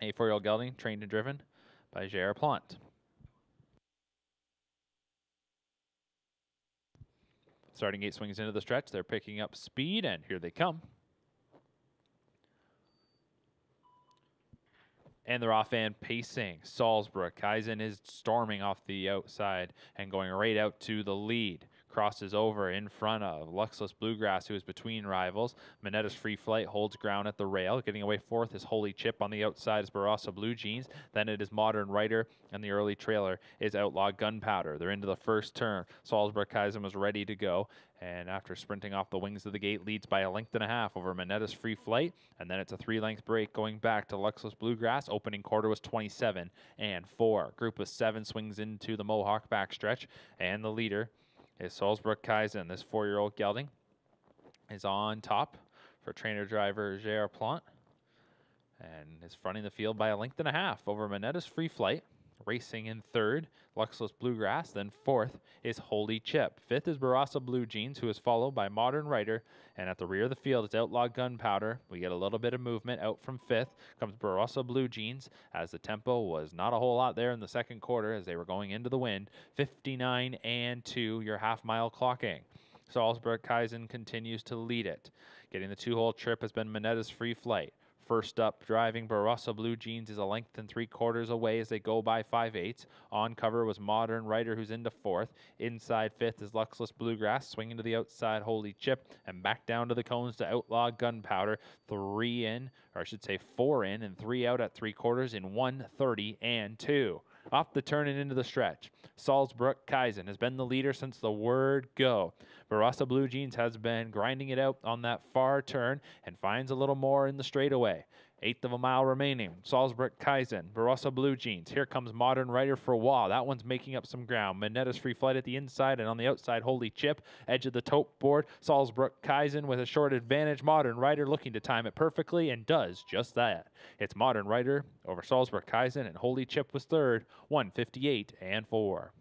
A four-year-old gelding, trained and driven by J.R. Plant. Starting eight swings into the stretch, they're picking up speed, and here they come. and they're off and pacing. Salzburg, Kaizen is storming off the outside and going right out to the lead crosses over in front of Luxless Bluegrass, who is between rivals. Manetta's free flight holds ground at the rail. Getting away fourth is Holy Chip. On the outside is Barossa Blue Jeans. Then it is Modern Writer, and the early trailer is Outlaw Gunpowder. They're into the first turn. Salzburg Kaiser was ready to go, and after sprinting off the wings of the gate, leads by a length and a half over Manetta's free flight, and then it's a three-length break going back to Luxless Bluegrass. Opening quarter was 27 and 4. Group of 7 swings into the Mohawk backstretch, and the leader is Salzburg Kaizen. This four-year-old gelding is on top for trainer driver Gerard Plant and is fronting the field by a length and a half over Manetta's free flight. Racing in third, Luxless Bluegrass. Then fourth is Holy Chip. Fifth is Barossa Blue Jeans, who is followed by Modern Writer. And at the rear of the field, it's Outlaw Gunpowder. We get a little bit of movement out from fifth. Comes Barossa Blue Jeans, as the tempo was not a whole lot there in the second quarter as they were going into the wind. 59 and 2, your half mile clocking. Salzburg Kaizen continues to lead it. Getting the two hole trip has been Minetta's free flight. First up, driving Barossa Blue Jeans is a length and three quarters away as they go by five eighths. On cover was Modern writer who's into fourth. Inside fifth is Luxless Bluegrass, swinging to the outside, Holy Chip, and back down to the cones to Outlaw Gunpowder. Three in, or I should say four in, and three out at three quarters in 130 and two off the turn and into the stretch. Salzburg Kaizen has been the leader since the word go. Barossa Blue Jeans has been grinding it out on that far turn and finds a little more in the straightaway. Eighth of a mile remaining. Salzburg Kaizen, Barossa Blue Jeans. Here comes Modern Writer for Wah. That one's making up some ground. Minetta's free flight at the inside and on the outside, Holy Chip. Edge of the tote board. Salzburg Kaizen with a short advantage. Modern Writer looking to time it perfectly and does just that. It's Modern Writer over Salzburg Kaizen and Holy Chip was third, 158 and 4.